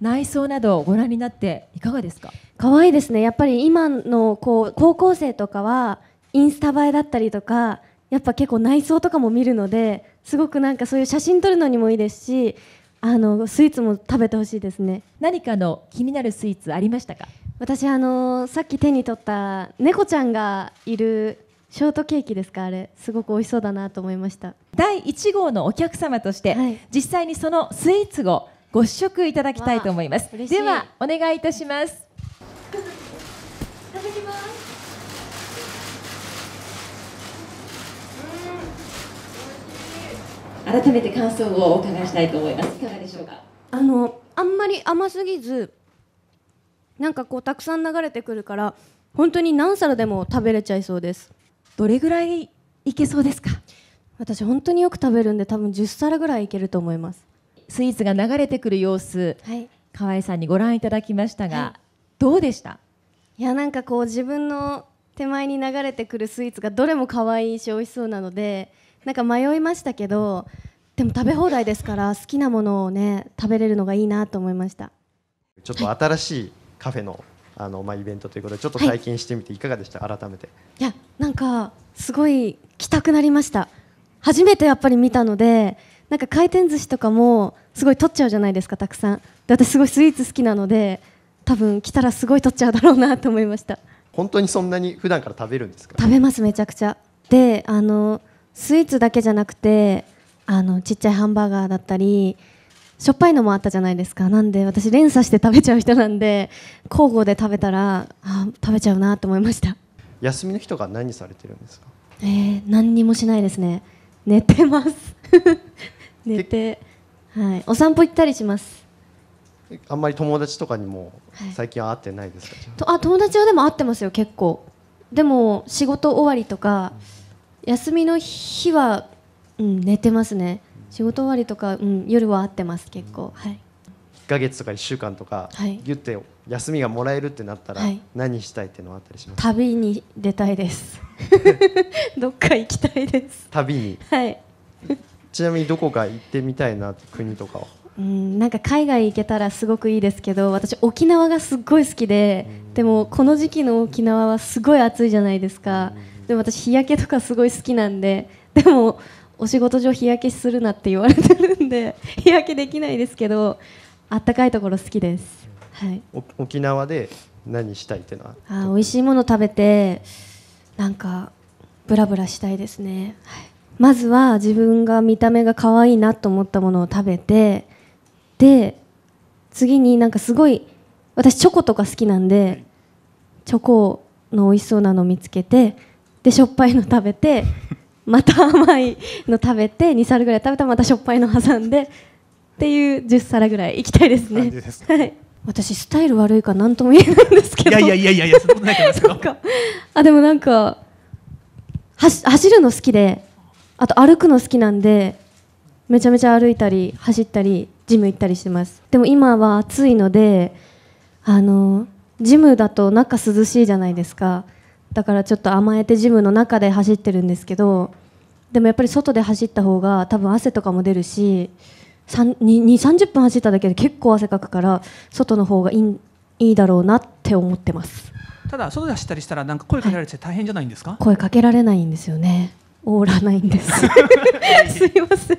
内装などご覧になっていかがですか可愛いですねやっぱり今のこう高校生とかはインスタ映えだったりとかやっぱ結構内装とかも見るのですごくなんかそういう写真撮るのにもいいですしあのスイーツも食べてほしいですね何かの気になるスイーツありましたか私あのさっき手に取った猫ちゃんがいるショートケーキですかあれすごく美味しそうだなと思いました第1号のお客様として、はい、実際にそのスイーツをご試食いただきたいと思います。ではお願いいたします。食べます。改めて感想をお伺いしたいと思います。いかがでしょうか。あのあんまり甘すぎず、なんかこうたくさん流れてくるから本当に何皿でも食べれちゃいそうです。どれぐらいいけそうですか。私本当によく食べるんで多分10皿ぐらいいけると思います。スイーツが流れてくる様子、はい、河合さんにご覧いただきましたが、はい、どうでしたいやなんかこう自分の手前に流れてくるスイーツがどれも可愛いし美味しそうなのでなんか迷いましたけどでも食べ放題ですから好きなものをね食べれるのがいいなと思いましたちょっと新しいカフェのあの、まあ、イベントということでちょっと体験してみていかがでした、はい、改めていやなんかすごい来たくなりました初めてやっぱり見たのでなんか回転寿司とかもすごい取っちゃうじゃないですかたくさんで私すごいスイーツ好きなので多分来たらすごい取っちゃうだろうなと思いました本当にそんなに普段から食べるんですか食べますめちゃくちゃであのスイーツだけじゃなくてあのちっちゃいハンバーガーだったりしょっぱいのもあったじゃないですかなんで私連鎖して食べちゃう人なんで交互で食べたらあ食べちゃうなと思いました休みの日とか何されてるんですかえー、何にもしないですね寝てます 寝て、はい、お散歩行ったりしますあんまり友達とかにも最近は会ってないですか、はい、あ友達はでも会ってますよ結構でも仕事終わりとか休みの日は、うん、寝てますね仕事終わりとか、うん、夜は会ってます結構、はい、1か月とか1週間とか、はい、ギュて休みがもらえるってなったら、はい、何したいっていうのはあったりします旅に出たいです どっか行きたいです旅にはいちなみにどこか行ってみたいな国とかはうん、なんか海外行けたらすごくいいですけど私沖縄がすっごい好きで、でもこの時期の沖縄はすごい暑いじゃないですか、でも私日焼けとかすごい好きなんででもお仕事上日焼けするなって言われてるんで 日焼けできないですけどあったかいところ好きです、はい、沖縄で何したいってのはあ美味しいもの食べてなんかブラブラしたいですね、はいまずは自分が見た目が可愛いなと思ったものを食べてで次になんかすごい私チョコとか好きなんでチョコの美味しそうなのを見つけてでしょっぱいの食べて また甘いの食べて2皿ぐらい食べたらまたしょっぱいの挟んでっていう10皿ぐらいいきたいですね。はい私スタイル悪いか何とも言えないんですけどいやいやいやいやいやそんなことないと思いますけどあでもなんかはし走るの好きであと歩くの好きなんでめちゃめちゃ歩いたり走ったりジム行ったりしてますでも今は暑いのであのジムだと中涼しいじゃないですかだからちょっと甘えてジムの中で走ってるんですけどでもやっぱり外で走った方が多分汗とかも出るし2 3 0分走っただけで結構汗かくから外の方がいいいいだろうなって思ってますただ外で走ったりしたらなんか声かけられて大変じゃないんですか、はい、声かけられないんですよねオーラないんです すいません